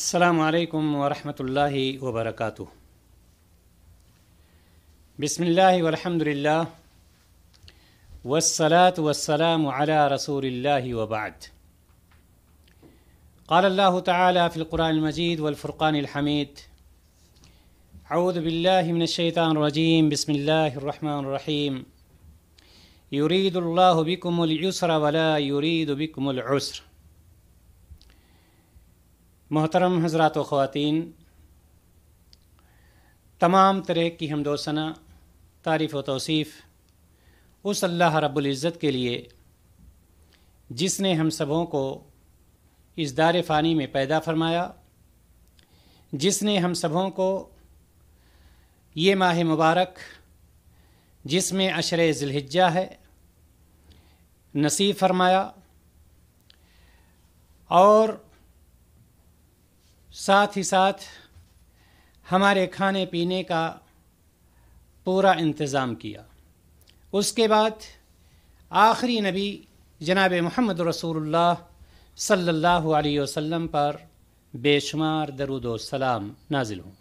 السلام عليكم ورحمة الله وبركاته بسم الله والحمد لله والصلاة والسلام على رسول الله وبعد قال الله تعالى في القرآن المجيد والفرقان الحميد أعوذ بالله من الشيطان الرجيم بسم الله الرحمن الرحيم يريد الله بكم اليسر ولا يريد بكم العسر मोहतरम हजरात व ख़वातीन तमाम तरह की हमदोसना तारीफ़ व तोसीफ़ उस अल्लाह रब्ज़त के लिए जिसने हम सबों को इस दार फ़ानी में पैदा फरमाया जिसने हम सबों को ये माह मुबारक जिसमें अशर ज़िलहिज्जा है नसीब फरमाया और साथ ही साथ हमारे खाने पीने का पूरा इंतज़ाम किया उसके बाद आखिरी नबी जनाब मोहम्मद रसूलुल्लाह सल्लल्लाहु अलैहि वसल्लम पर बेशुमार दरुद सलाम नाजिल हों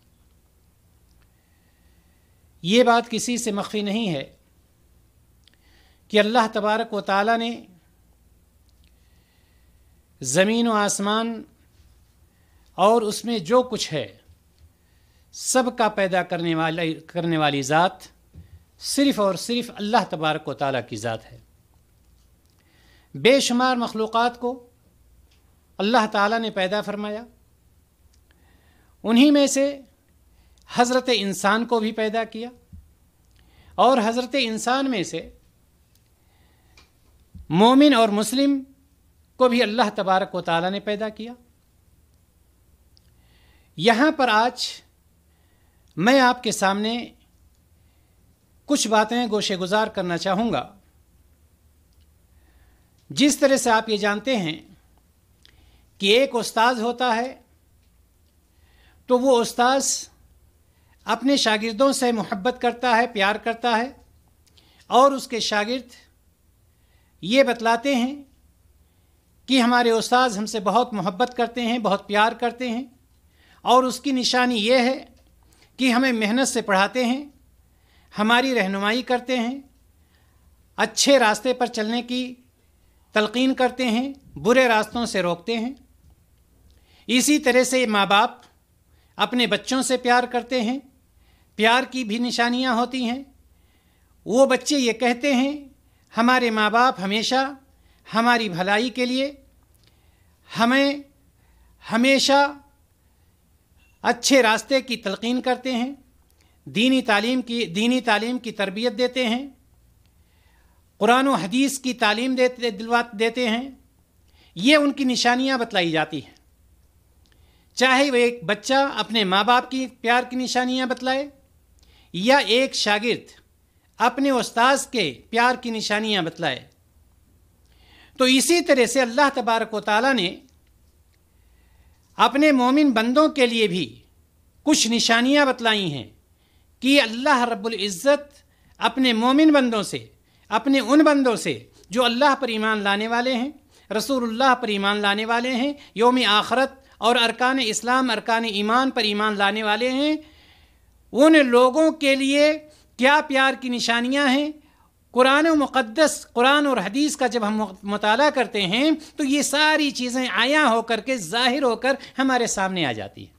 ये बात किसी से मख्फी नहीं है कि अल्लाह तबारक व ताली ने ज़मीन व आसमान और उसमें जो कुछ है सब का पैदा करने वाले करने वाली ज़ात सिर्फ़ और सिर्फ़ अल्लाह तबारक व ताली की ज़ात है बेशुमार मखलूक़ात को अल्लाह ताला ने पैदा फरमाया उन्हीं में से हज़रत इंसान को भी पैदा किया और हज़रत इंसान में से मोमिन और मुस्लिम को भी अल्लाह तबारक व ताली ने पैदा किया यहाँ पर आज मैं आपके सामने कुछ बातें गोशे गुजार करना चाहूँगा जिस तरह से आप ये जानते हैं कि एक उस्ताद होता है तो वो उस्ताद अपने शागिर्दों से मोहब्बत करता है प्यार करता है और उसके शागिर्द ये बतलाते हैं कि हमारे उस्ताद हमसे बहुत मोहब्बत करते हैं बहुत प्यार करते हैं और उसकी निशानी ये है कि हमें मेहनत से पढ़ाते हैं हमारी रहनुमाई करते हैं अच्छे रास्ते पर चलने की तलकीन करते हैं बुरे रास्तों से रोकते हैं इसी तरह से माँ बाप अपने बच्चों से प्यार करते हैं प्यार की भी निशानियाँ होती हैं वो बच्चे ये कहते हैं हमारे माँ बाप हमेशा हमारी भलाई के लिए हमें हमेशा अच्छे रास्ते की तलकिन करते हैं दीनी तालीम की दीनी तालीम की तरबियत देते हैं कुरान हदीस की तालीम देते दिलवा देते हैं ये उनकी निशानियाँ बतलाई जाती हैं चाहे वह एक बच्चा अपने माँ बाप की प्यार की निशानियाँ बतलाए या एक शागिर्द अपने उस्ताद के प्यार की निशानियाँ बतलाए तो इसी तरह से अल्लाह तबारक ताली ने अपने मोमिन बंदों के लिए भी कुछ निशानियाँ बतलाई हैं कि अल्लाह रब्बुल इज़्ज़त अपने मोमिन बंदों से अपने उन बंदों से जो अल्लाह पर ईमान लाने वाले हैं रसूलुल्लाह पर ईमान लाने वाले हैं योम आखरत और अरकान इस्लाम अरकान ईमान पर ईमान लाने वाले हैं उन लोगों के लिए क्या प्यार की निशानियाँ हैं कुरान मुक़दस कुरान और हदीस का जब हम मताल करते हैं तो ये सारी चीज़ें आया होकर के ज़ाहिर होकर हमारे सामने आ जाती है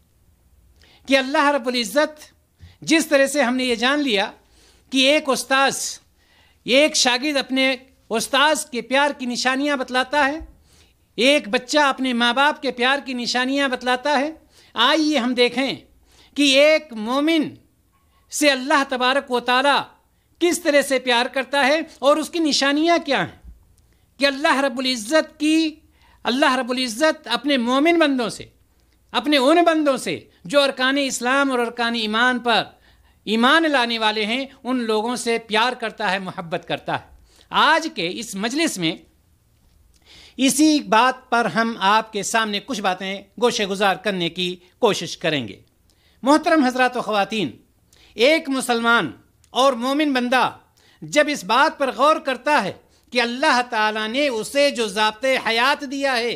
कि अल्लाह रबुल्ज़त जिस तरह से हमने ये जान लिया कि एक उस्ताद एक शागिद अपने उस्ताद के प्यार की निशानियाँ बतलाता है एक बच्चा अपने माँ बाप के प्यार की निशानियाँ बतलाता है आइए हम देखें कि एक मोमिन से अल्लाह तबारक व ताली किस तरह से प्यार करता है और उसकी निशानियाँ क्या हैं कि अल्लाह रबुल्ज़त की अल्लाह रबुल्ज़त अपने मोमिन बंदों से अपने उन बंदों से जो अरकान इस्लाम और अरकान ईमान पर ईमान लाने वाले हैं उन लोगों से प्यार करता है मोहब्बत करता है आज के इस मजलिस में इसी बात पर हम आपके सामने कुछ बातें गोशे गुजार करने की कोशिश करेंगे मोहतरम हजरात ख़वातीन एक मुसलमान और मोमिन बंदा जब इस बात पर गौर करता है कि अल्लाह ताला ने उसे जो जबते हयात दिया है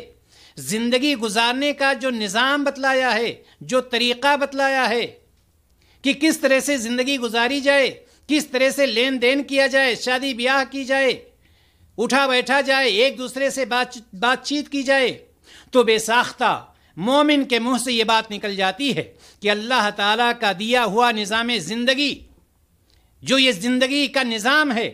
ज़िंदगी गुजारने का जो निज़ाम बतलाया है जो तरीक़ा बतलाया है कि किस तरह से ज़िंदगी गुजारी जाए किस तरह से लेन देन किया जाए शादी ब्याह की जाए उठा बैठा जाए एक दूसरे से बात बातचीत की जाए तो बेसाख्ता मोमिन के मुंह से ये बात निकल जाती है कि अल्लाह ताला का दिया हुआ निज़ाम ज़िंदगी जो ये ज़िंदगी का निज़ाम है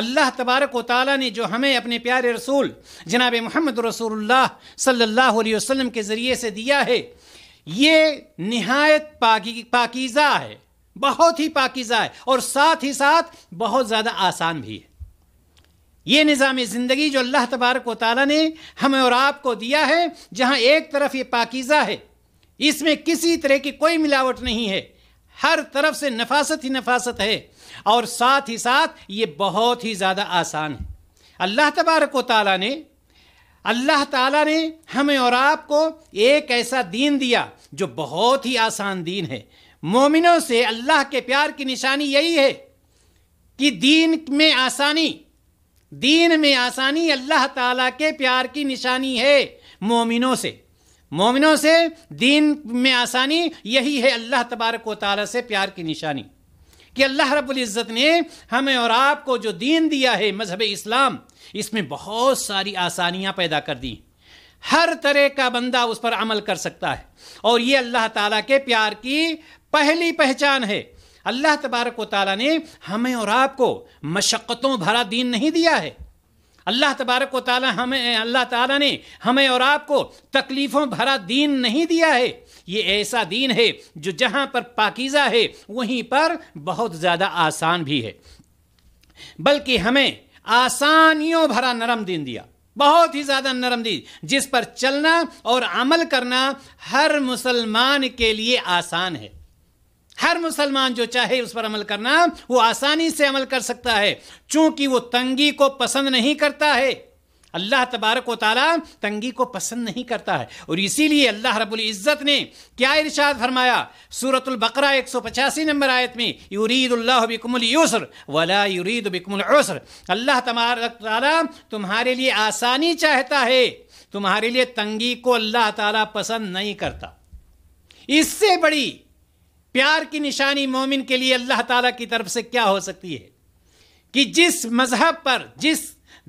अल्लाह तबारक वाली ने जो हमें अपने प्यारे रसूल जनाब मोहम्मद रसूलुल्लाह सल्लल्लाहु अलैहि वसल्लम के ज़रिए से दिया है ये नहायत पाकी पाकीज़ा है बहुत ही पाकिज़ा है और साथ ही साथ बहुत ज़्यादा आसान भी है ये निज़ाम ज़िंदगी जो अल्लाह तबारक वाली ने हमें और आपको दिया है जहाँ एक तरफ ये पाकिज़ा है इसमें किसी तरह की कोई मिलावट नहीं है हर तरफ से नफासत ही नफासत है और साथ ही साथ ये बहुत ही ज़्यादा आसान है अल्लाह तबारक ताली ने अल्लाह ताला ने हमें और आपको एक ऐसा दीन दिया जो बहुत ही आसान दीन है मोमिनों से अल्लाह के प्यार की निशानी यही है कि दीन में आसानी दीन में आसानी अल्लाह ताला के प्यार की निशानी है मोमिनों से मोमिनों से दीन में आसानी यही है अल्लाह तबारक व ताली से प्यार की निशानी कि अल्लाह रबुल्ज़त ने हमें और आपको जो दीन दिया है मजहब इस्लाम इसमें बहुत सारी आसानियाँ पैदा कर दी हर तरह का बंदा उस पर अमल कर सकता है और ये अल्लाह ताला के प्यार की पहली पहचान है अल्लाह तबारक वाली ने हमें और आपको मशक्क़तों भरा दीन नहीं दिया है अल्लाह तबारक व हमें अल्लाह ताला ने हमें और आपको तकलीफ़ों भरा दीन नहीं दिया है ये ऐसा दीन है जो जहाँ पर पाकिज़ा है वहीं पर बहुत ज़्यादा आसान भी है बल्कि हमें आसानियों भरा नरम दिन दिया बहुत ही ज़्यादा नरम दीन जिस पर चलना और अमल करना हर मुसलमान के लिए आसान है हर मुसलमान जो चाहे उस पर अमल करना वो आसानी से अमल कर सकता है चूंकि वो तंगी को पसंद नहीं करता है अल्लाह तबारक व तंगी को पसंद नहीं करता है और इसीलिए अल्लाह रब्बुल इज़्ज़त ने क्या इरशाद फरमाया सूरतुल बकरा एक सौ पचासी नंबर आयत में यूरीदुल्लाह बिकमुल यूसर वला यूरीद बिकमुल उसर अल्लाह तबारक ताली तुम्हारे लिए आसानी चाहता है तुम्हारे लिए तंगी को अल्लाह ताला पसंद नहीं करता इससे बड़ी प्यार की निशानी मोमिन के लिए अल्लाह ताला की तरफ से क्या हो सकती है कि जिस मजहब पर जिस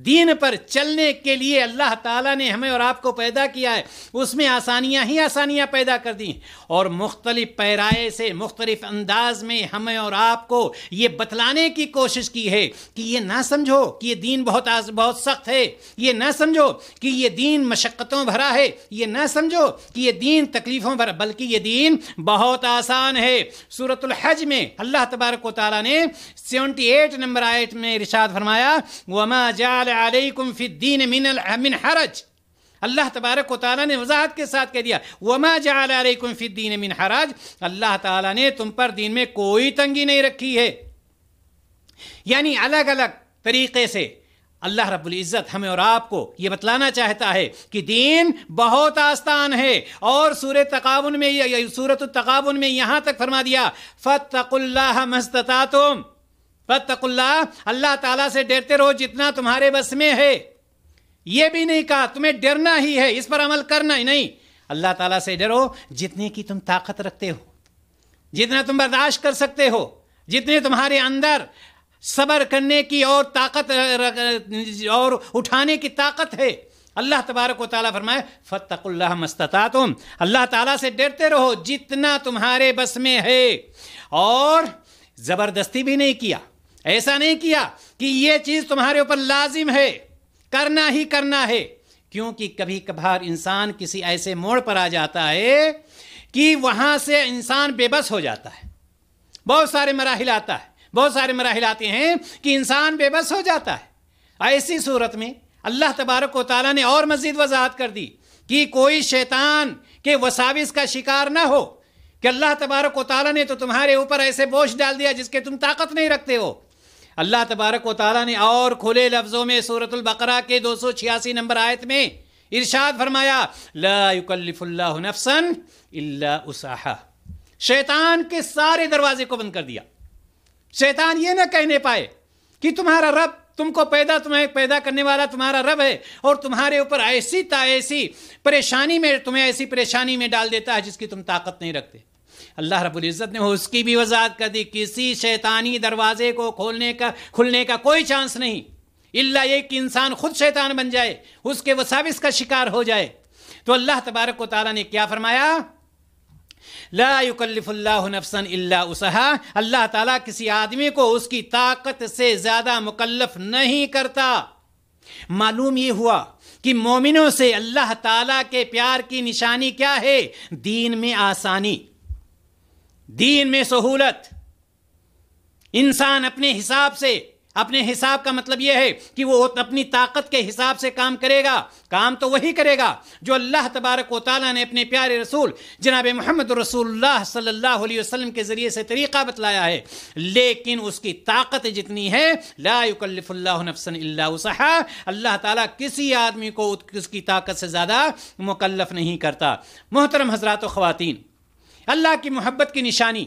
दीन पर चलने के लिए अल्लाह ताला ने हमें और आपको पैदा किया है उसमें आसानियां ही आसानियां पैदा कर दी और मुख्तलिफ पैराए से मुख्तलिफ अंदाज में हमें और आपको ये बतलाने की कोशिश की है कि ये ना समझो कि ये दीन बहुत आज बहुत सख्त है ये ना समझो कि ये दीन मशक्क़तों भरा है ये ना समझो कि ये दीन तकलीफ़ों भरा बल्कि ये दीन बहुत आसान है सूरतुल हज में अल्लाह तबारक ताली ने सेवेंटी एट नंबर आयत में इरशाद फरमाया वमा जा जल्लकुम फ़िद्दीन मिन हरज अल्लाह तबारक ताली ने वजाहत के साथ कह दिया वमा जल्लकुम फ़िद्दीन हराज अल्लाह ताली ने तुम पर दीन में कोई तंगी नहीं रखी है यानी अलग अलग तरीक़े से अल्लाह रब्बुल इज़्ज़त हमें और आपको ये बतलाना चाहता है कि दीन बहुत आसान है और सूरत तकावन में सूरत तकावन में यहाँ तक फरमा दिया फ़तकुल्ला मस्तता तुम फतकुल्ला अल्लाह ताला से डरते रहो जितना तुम्हारे बस में है ये भी नहीं कहा तुम्हें डरना ही है इस पर अमल करना ही नहीं अल्लाह ताला से डरो जितने की तुम ताकत रखते हो जितना तुम बर्दाश्त कर सकते हो जितने तुम्हारे अंदर सब्र करने की और ताकत और उठाने की ताकत है अल्लाह तबारक ताली फरमाए फ़तकुल्ला मस्तता तुम अल्लाह ताला से डरते रहो जितना तुम्हारे बस में है और ज़बरदस्ती भी नहीं किया ऐसा नहीं किया कि यह चीज तुम्हारे ऊपर लाजिम है करना ही करना है क्योंकि कभी कभार इंसान किसी ऐसे मोड़ पर आ जाता है कि वहां से इंसान बेबस हो जाता है बहुत सारे मराहल आता है बहुत सारे मराहल आते हैं कि इंसान बेबस हो जाता है ऐसी सूरत में अल्लाह तबारक ताली ने और मजीद वजाहत कर दी कि कोई शैतान के वसाविस का शिकार ना हो कि अल्लाह तबारक ताली ने तो तुम्हारे ऊपर ऐसे बोझ डाल दिया जिसके तुम ताकत नहीं रखते हो अल्लाह तबारक व ने और खुले लफ्ज़ों में सूरतुल्बकरा के दो सौ छियासी नंबर आयत में इरशाद फरमाया लाकल्ला इल्ला उसाहा शैतान के सारे दरवाजे को बंद कर दिया शैतान ये ना कहने पाए कि तुम्हारा रब तुमको पैदा तुम्हें पैदा करने वाला तुम्हारा रब है और तुम्हारे ऊपर ऐसी ता ऐसी परेशानी में तुम्हें ऐसी परेशानी में डाल देता है जिसकी तुम ताकत नहीं रखते अल्लाह रबुल्ज़त ने उसकी भी वजाहत कर दी किसी शैतानी दरवाजे को खोलने का खुलने का कोई चांस नहीं इल्ला ये कि इंसान खुद शैतान बन जाए उसके वसाविस का शिकार हो जाए तो अल्लाह तबारक ताली ने क्या फरमाया ला उसहा अल्लाह ताला किसी आदमी को उसकी ताकत से ज़्यादा मुकल्लफ नहीं करता मालूम ये हुआ कि मोमिनों से अल्लाह ताला के प्यार की निशानी क्या है दीन में आसानी दीन में सहूलत इंसान अपने हिसाब से अपने हिसाब का मतलब यह है कि वो अपनी ताकत के हिसाब से काम करेगा काम तो वही करेगा जो अल्लाह तबारक वाली ने अपने प्यारे रसूल जनाब मोहम्मद रसूलुल्लाह सल्लल्लाहु अलैहि वसल्लम के ज़रिए से तरीक़ा बतलाया है लेकिन उसकी ताकत जितनी है लाकल्फ़ुल्लाफसनहा अल्लाह ताला किसी आदमी को उसकी ताकत से ज़्यादा मुकल्फ नहीं करता मोहतरम हजरात ख़वातीन अल्लाह की मोहब्बत की निशानी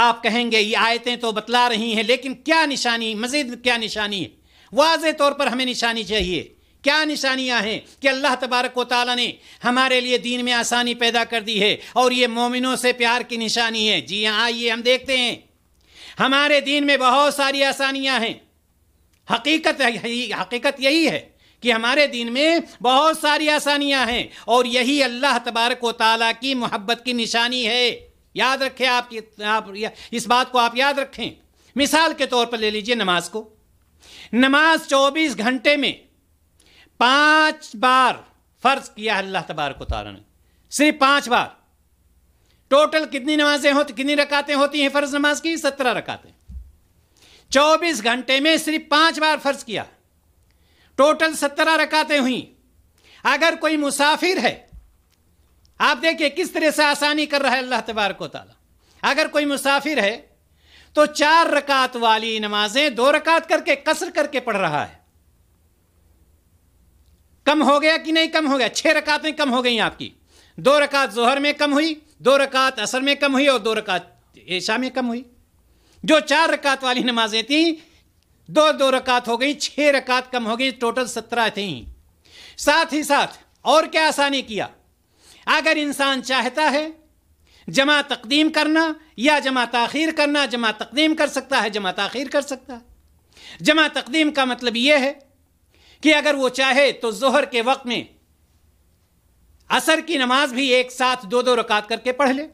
आप कहेंगे ये आयतें तो बतला रही हैं लेकिन क्या निशानी मज़ीद क्या निशानी है वाज तौर पर हमें निशानी चाहिए क्या निशानियां हैं कि अल्लाह तबारक ताली ने हमारे लिए दीन में आसानी पैदा कर दी है और ये मोमिनों से प्यार की निशानी है जी हाँ आइए हम देखते हैं हमारे दीन में बहुत सारी आसानियां हैं हकीकत हकीकत यही है कि हमारे दिन में बहुत सारी आसानियां हैं और यही अल्लाह तबारक व ताली की मोहब्बत की निशानी है याद रखें आप, आप इस बात को आप याद रखें मिसाल के तौर पर ले लीजिए नमाज को नमाज 24 घंटे में पांच बार फर्ज किया अल्लाह तबारक तारा ने सिर्फ पांच बार टोटल कितनी नमाजें होती कितनी रकातें होती हैं फर्ज नमाज की सत्रह रकातें चौबीस घंटे में सिर्फ पांच बार फर्ज किया टोटल सत्रह रकातें हुई अगर कोई मुसाफिर है आप देखिए किस तरह से आसानी कर रहा है अल्लाह तबार को ताला अगर कोई मुसाफिर है तो चार रकात वाली नमाजें दो रकात करके कसर करके पढ़ रहा है कम हो गया कि नहीं कम हो गया छह रकातें कम हो गई आपकी दो रकात जोहर में कम हुई दो रकात असर में कम हुई और दो रकात ईशा में कम हुई जो चार रकात वाली नमाजें थी दो दो रकात हो गई छह रकात कम हो गई टोटल सत्रह थी साथ ही साथ और क्या आसानी किया अगर इंसान चाहता है जमा तकदीम करना या जमा तखीर करना जमा तकदीम कर सकता है जमा तखीर कर सकता है जमा तकदीम का मतलब यह है कि अगर वो चाहे तो जोहर के वक्त में असर की नमाज भी एक साथ दो दो रकात करके पढ़ ले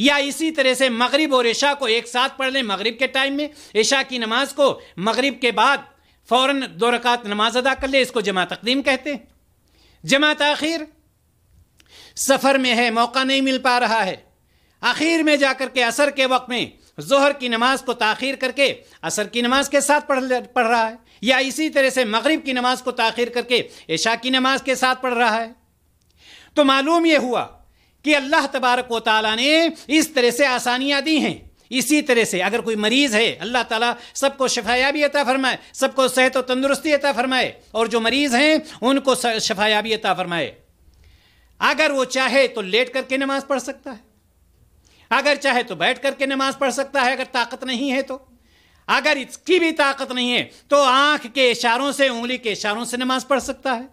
या इसी तरह से मगरिब और ऐशा को एक साथ पढ़ लें मगरिब के टाइम में ऐशा की नमाज को मगरिब के बाद फ़ौर दो रकात नमाज अदा कर ले इसको जमा तकदीम कहते हैं जमा तखिर सफ़र में है मौका नहीं मिल पा रहा है आखिर में जाकर के असर के वक्त में जहर की नमाज को ताखिर करके असर की नमाज के साथ पढ़ पढ़ रहा है या इसी तरह से मगरिब की नमाज को ताखिर करके ऐशा की नमाज के साथ पढ़ रहा है तो मालूम यह हुआ कि अल्लाह तबारक व ताली ने इस तरह से आसानियाँ दी हैं इसी तरह से अगर कोई मरीज़ है अल्लाह ताला सबको शफायाबी अता फरमाए सबको सेहत और तंदुरुस्ती अता फरमाए और जो मरीज़ हैं उनको शफायाबी अता फरमाए अगर वो चाहे तो लेट करके नमाज़ पढ़ सकता है अगर चाहे तो बैठ करके नमाज़ पढ़ सकता है अगर ताकत नहीं है तो अगर इसकी भी ताकत नहीं है तो आंख के इशारों से उंगली के इशारों से नमाज़ पढ़ सकता है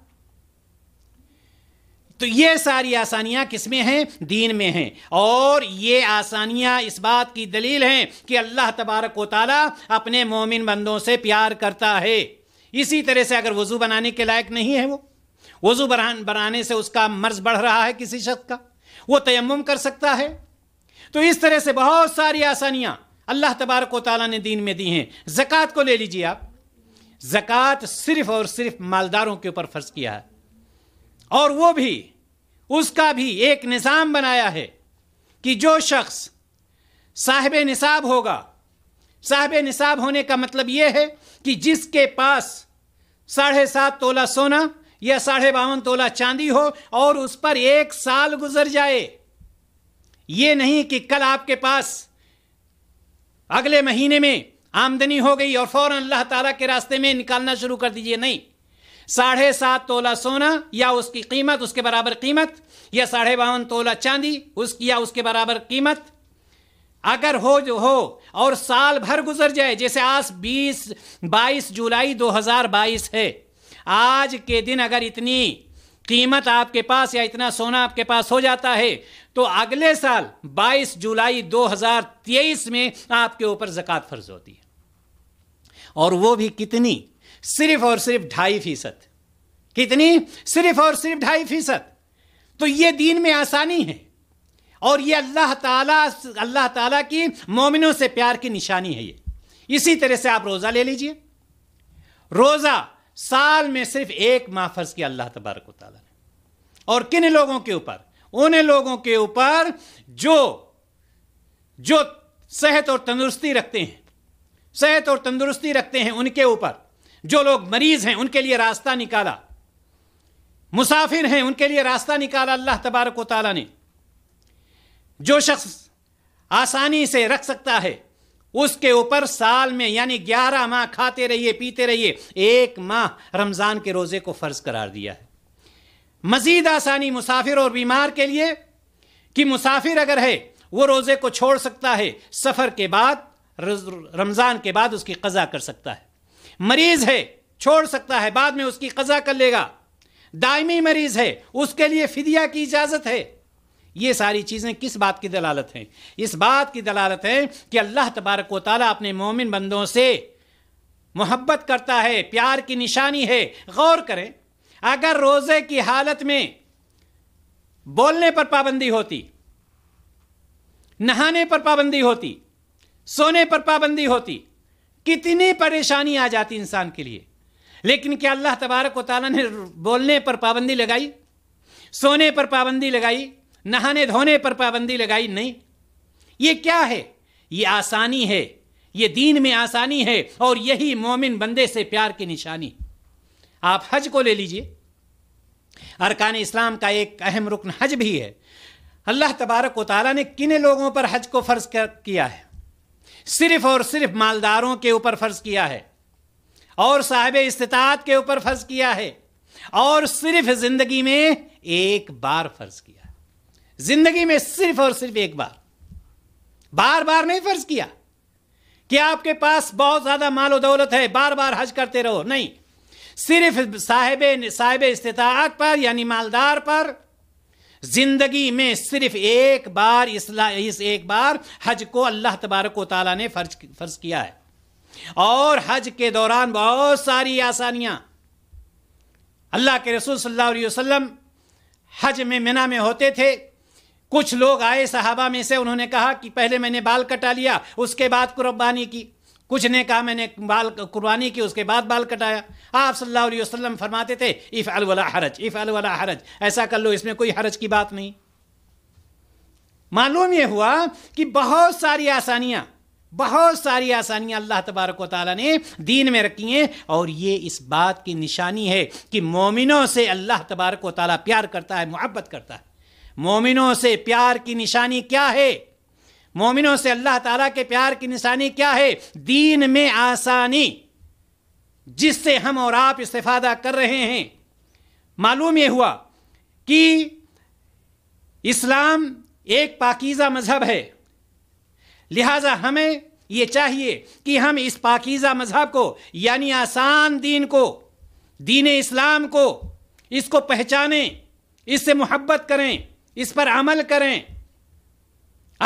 तो ये सारी आसानियाँ किस में हैं दीन में हैं और ये आसानियाँ इस बात की दलील हैं कि अल्लाह तबारक वाली अपने मोमिन बंदों से प्यार करता है इसी तरह से अगर वज़ू बनाने के लायक नहीं है वो वज़ू बनाने से उसका मर्ज बढ़ रहा है किसी शख्स का वो तयम कर सकता है तो इस तरह से बहुत सारी आसानियाँ अल्लाह तबारक ताली ने दीन में दी हैं ज़क़़त को ले लीजिए आप ज़क़़त सिर्फ़ और सिर्फ मालदारों के ऊपर फ़र्ज़ किया है और वो भी उसका भी एक निज़ाम बनाया है कि जो शख्स साहिब निसाब होगा साहिब निसाब होने का मतलब ये है कि जिसके पास साढ़े सात तोला सोना या साढ़े बावन तोला चांदी हो और उस पर एक साल गुजर जाए ये नहीं कि कल आपके पास अगले महीने में आमदनी हो गई और फौरन अल्लाह ताला के रास्ते में निकालना शुरू कर दीजिए नहीं साढ़े सात तोला सोना या उसकी कीमत उसके बराबर कीमत या साढ़े बावन तोला चांदी उस या उसके बराबर कीमत अगर हो जो हो और साल भर गुजर जाए जैसे आज बीस बाईस जुलाई दो हजार बाईस है आज के दिन अगर इतनी कीमत आपके पास या इतना सोना आपके पास हो जाता है तो अगले साल 22 जुलाई 2023 में आपके ऊपर जक़ात फ़र्ज होती है और वो भी कितनी सिर्फ और सिर्फ ढाई फीसद कितनी सिर्फ और सिर्फ ढाई फीसद तो ये दीन में आसानी है और ये अल्लाह ताला अल्लाह ताला की मोमिनों से प्यार की निशानी है ये इसी तरह से आप रोज़ा ले लीजिए रोज़ा साल में सिर्फ एक माफर्ज किया अल्लाह तबारक ताला ने और किन लोगों के ऊपर उन लोगों के ऊपर जो जो सेहत और तंदुरुस्ती रखते हैं सेहत और तंदुरुस्ती रखते हैं उनके ऊपर जो लोग मरीज हैं उनके लिए रास्ता निकाला मुसाफिर हैं उनके लिए रास्ता निकाला अल्लाह तबारक ताली ने जो शख्स आसानी से रख सकता है उसके ऊपर साल में यानी ग्यारह माह खाते रहिए पीते रहिए एक माह रमज़ान के रोज़े को फ़र्ज करार दिया है मज़ीद आसानी मुसाफिर और बीमार के लिए कि मुसाफिर अगर है वो रोज़े को छोड़ सकता है सफ़र के बाद रमज़ान के बाद उसकी कज़ा कर सकता है मरीज है छोड़ सकता है बाद में उसकी कज़ा कर लेगा दायमी मरीज है उसके लिए फिदिया की इजाज़त है ये सारी चीज़ें किस बात की दलालत हैं इस बात की दलालत है कि अल्लाह तबारक वाली अपने मोमिन बंदों से मोहब्बत करता है प्यार की निशानी है गौर करें अगर रोज़े की हालत में बोलने पर पाबंदी होती नहाने पर पाबंदी होती सोने पर पाबंदी होती कितनी परेशानी आ जाती इंसान के लिए लेकिन क्या अल्लाह तबारक वाली ने बोलने पर पाबंदी लगाई सोने पर पाबंदी लगाई नहाने धोने पर पाबंदी लगाई नहीं ये क्या है ये आसानी है ये दीन में आसानी है और यही मोमिन बंदे से प्यार की निशानी आप हज को ले लीजिए अरकान इस्लाम का एक अहम रुकन हज भी है अल्लाह तबारक वाली ने किन लोगों पर हज को फ़र्ज किया है सिर्फ और सिर्फ मालदारों के ऊपर फर्ज किया है और साहब इस्तात के ऊपर फर्ज किया है और सिर्फ जिंदगी में एक बार फर्ज किया जिंदगी में सिर्फ और सिर्फ एक बार बार बार नहीं फर्ज किया कि आपके पास बहुत ज्यादा मालो दौलत है बार बार हज करते रहो नहीं सिर्फ साहेब साहिब इस्तात पर यानी मालदार पर जिंदगी में सिर्फ एक बार इसला इस एक बार हज को अल्लाह तबारक वाली ने फर्ज फर्ज किया है और हज के दौरान बहुत सारी आसानियां अल्लाह के रसूल सल्लल्लाहु अलैहि वसल्लम हज में मिना में होते थे कुछ लोग आए सहाबा में से उन्होंने कहा कि पहले मैंने बाल कटा लिया उसके बाद कुर्बानी की कुछ ने कहा मैंने बाल कुर्बानी की उसके बाद बाल कटाया आप सल्लल्लाहु अलैहि वसल्लम फरमाते थे इफ़ अलवला हरज इफ़ अलवला हरज ऐसा कर लो इसमें कोई हरज की बात नहीं मालूम यह हुआ कि बहुत सारी आसानियाँ बहुत सारी आसानियाँ अल्लाह तबारक ताली ने दीन में रखी हैं और ये इस बात की निशानी है कि मोमिनों से अल्लाह तबारक ताली प्यार करता है मोहब्बत करता है मोमिनों से प्यार की निशानी क्या है मोमिनों से अल्लाह ताला के प्यार की निशानी क्या है दीन में आसानी जिससे हम और आप इस्तेफादा कर रहे हैं मालूम यह हुआ कि इस्लाम एक पाकिज़ा मज़हब है लिहाजा हमें ये चाहिए कि हम इस पाकिज़ा मज़हब को यानी आसान दीन को दीन इस्लाम को इसको पहचानें इससे मोहब्बत करें इस पर अमल करें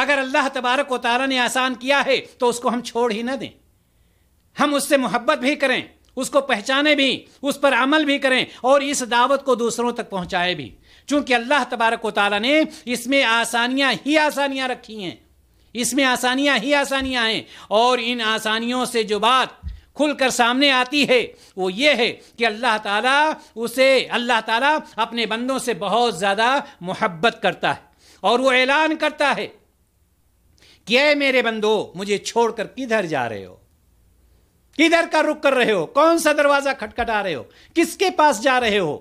अगर अल्लाह तबारक व ताली ने आसान किया है तो उसको हम छोड़ ही ना दें हम उससे मोहब्बत भी करें उसको पहचाने भी उस पर अमल भी करें और इस दावत को दूसरों तक पहुंचाए भी क्योंकि अल्लाह तबारक वाली ने इसमें आसानियां ही आसानियां रखी हैं इसमें आसानियां ही आसानियां हैं और इन आसानियों से जो बात खुलकर सामने आती है वो ये है कि अल्लाह ताला उसे अल्लाह ताला अपने बंदों से बहुत ज़्यादा मोहब्बत करता है और वो ऐलान करता है क्या मेरे बंदो मुझे छोड़कर किधर जा रहे हो किधर का रुख कर रहे हो कौन सा दरवाजा खटखटा रहे हो किसके पास जा रहे हो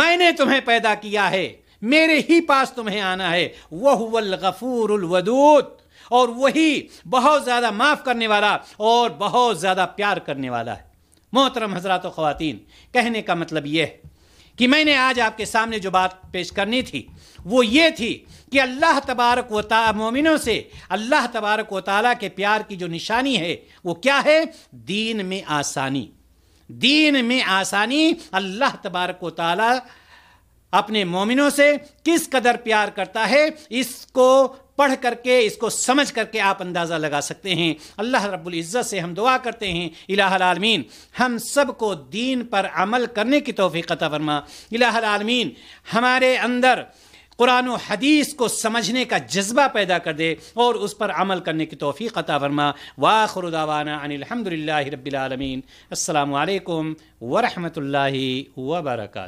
मैंने तुम्हें पैदा किया है मेरे ही पास तुम्हें आना है वह वल गफूर वदूत और वही बहुत ज़्यादा माफ़ करने वाला और बहुत ज़्यादा प्यार करने वाला है मोहतरम हजरात ख़वातीन कहने का मतलब यह है कि मैंने आज आपके सामने जो बात पेश करनी थी वो ये थी कि अल्लाह तबारक वता मोमिनों से अल्लाह तबारक वाली के प्यार की जो निशानी है वो क्या है दीन में आसानी दीन में आसानी अल्लाह तबारक वाली अपने मोमिनों से किस कदर प्यार करता है इसको पढ़ करके इसको समझ करके आप अंदाज़ा लगा सकते हैं अल्लाह रब्बुल इज़्ज़त से हम दुआ करते हैं इलामीन हम सब को दीन पर अमल करने की तोफ़ी क़ता फरमा इलामीन हमारे अंदर कुरान हदीस को समझने का जज्बा पैदा कर दे और उस पर अमल करने की तोफ़ी अता फरमा वाखरुदावाना अनिलहमदिल्ला रबीआलमीन अल्लाम वरहमल वर्का